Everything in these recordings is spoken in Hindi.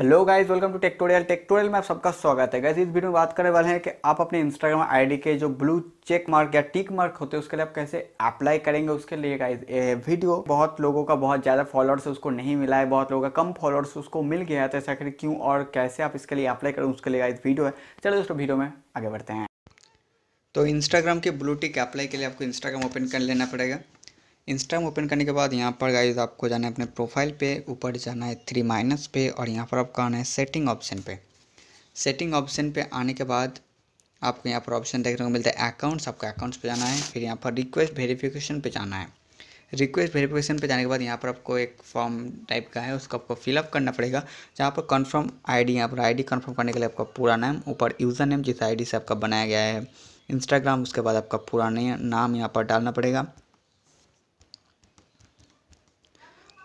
hello guys welcome to Techtorial Techtorial में आप सबका स्वागत है गाइस इस वीडियो में बात करने वाले हैं कि आप अपने इंस्टाग्राम आईडी के जो ब्लू चेक मार्क या टिक मार्क होते हैं उसके लिए आप कैसे अप्लाई करेंगे उसके लिए गाइस ये वीडियो बहुत लोगों का बहुत ज़्यादा फॉलोअर्स उसको नहीं मिला है बहुत लोगों का कम फॉलोअर्स उसको मिल गया है तो ऐसा करें क्यों और कैसे आप इसके लिए अप्लाई करें उसके लिए गाइस वीडियो है चलो दोस्तों वीडियो में आगे बढ़ते हैं तो इंस्टाग्राम के ब्लू टिक अप्लाई के लिए आपको इंस्टाग्राम ओपन कर लेना पड़ेगा इंस्टाग्राम ओपन करने के बाद यहाँ पर गाइज आपको जाना है अपने प्रोफाइल पे ऊपर जाना है थ्री माइनस पे और यहाँ पर आपको आना है सेटिंग ऑप्शन पे सेटिंग ऑप्शन पे आने के बाद आपको यहाँ पर ऑप्शन देखने को मिलता है अकाउंट्स आपको अकाउंट्स पे जाना है फिर यहाँ पर रिक्वेस्ट वेरीफिकेशन पर जाना है रिक्वेस्ट वेरीफिकेशन पर जाने के बाद यहाँ पर आपको एक फॉर्म टाइप का है उसको आपको फिलअप करना पड़ेगा जहाँ पर कन्फर्म आई यहाँ पर आई डी करने के लिए आपका पूरा नाम ऊपर यूज़र नेम जिस आई से आपका बनाया गया है इंस्टाग्राम उसके बाद आपका पूरा नाम यहाँ पर डालना पड़ेगा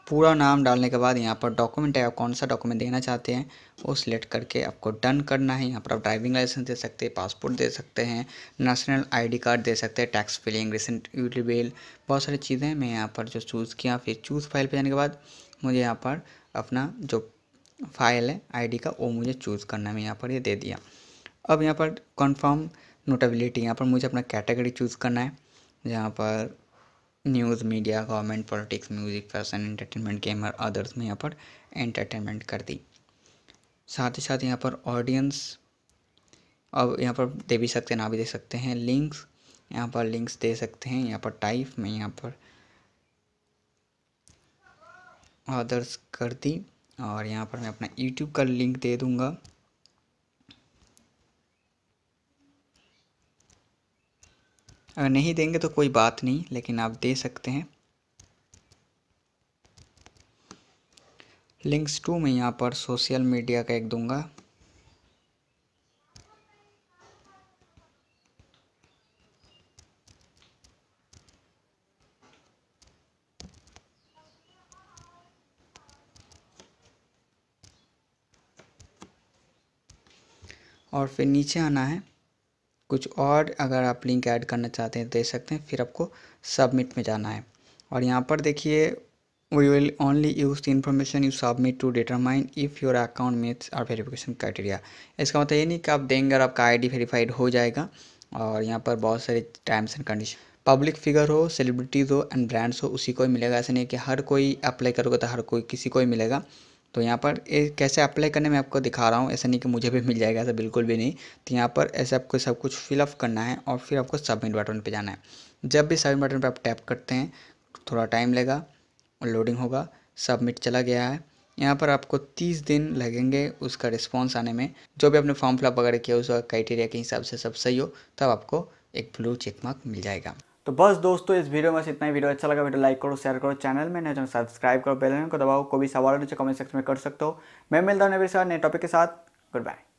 पूरा नाम डालने के बाद यहाँ पर डॉक्यूमेंट है आप कौन सा डॉक्यूमेंट देना चाहते हैं वो सिलेक्ट करके आपको डन करना है यहाँ पर आप ड्राइविंग लाइसेंस दे सकते हैं पासपोर्ट दे सकते हैं नेशनल आईडी कार्ड दे सकते हैं टैक्स फिलिंग रिसेंट बिल बहुत सारी चीज़ें मैं यहाँ पर जो चूज़ किया फिर चूज़ फाइल पर जाने के बाद मुझे यहाँ पर अपना जो फाइल है आई का वो मुझे चूज़ करना है मैं यहाँ पर ये यह दे दिया अब यहाँ पर कन्फर्म नोटेबिलिटी यहाँ पर मुझे अपना कैटेगरी चूज़ करना है जहाँ पर news media government politics music fashion entertainment gamer others में यहाँ पर एंटरटेनमेंट कर दी साथ ही साथ यहाँ पर ऑडियंस अब यहाँ पर दे भी सकते हैं ना भी दे सकते हैं लिंक्स यहाँ पर लिंक्स दे सकते हैं यहाँ पर टाइप में यहाँ पर अदर्स कर दी और यहाँ पर मैं अपना यूट्यूब का लिंक दे दूँगा अगर नहीं देंगे तो कोई बात नहीं लेकिन आप दे सकते हैं लिंक्स टू में यहाँ पर सोशल मीडिया का एक दूंगा और फिर नीचे आना है कुछ और अगर आप लिंक ऐड करना चाहते हैं दे सकते हैं फिर आपको सबमिट में जाना है और यहाँ पर देखिए we will only use the information you submit to determine if your account meets our verification criteria इसका मतलब ये नहीं कि आप देंगे और आपका आईडी वेरीफाइड हो जाएगा और यहाँ पर बहुत सारे terms and condition public figure हो सेलिब्रिटीज़ हो एंड ब्रांड्स हो उसी को ही मिलेगा ऐसा नहीं कि हर कोई अप्लाई करोगे तो हर कोई किसी को ही मिलेगा तो यहाँ पर कैसे अप्लाई करने में आपको दिखा रहा हूँ ऐसा नहीं कि मुझे भी मिल जाएगा ऐसा बिल्कुल भी नहीं तो यहाँ पर ऐसे आपको सब कुछ फिलअप करना है और फिर आपको सबमिट बटन पर जाना है जब भी सबमिट बटन पर आप टैप करते हैं थोड़ा टाइम लेगा और लोडिंग होगा सबमिट चला गया है यहाँ पर आपको तीस दिन लगेंगे उसका रिस्पॉन्स आने में जो भी आपने फॉर्म फिलअप वगैरह किया उसका क्राइटेरिया के हिसाब से सब सही हो तब आपको एक ब्लू चेक मार्क मिल जाएगा तो बस दोस्तों इस वीडियो में से इतना ही वीडियो अच्छा लगा वीडियो लाइक करो शेयर करो चैनल में नहीं सब्सक्राइब तो करो बेल आइकन को दबाओ कोई भी सवाल हो कमेंट सेक्शन में कर सकते हो मैं मिलता हूँ नए टॉपिक के साथ गुड बाय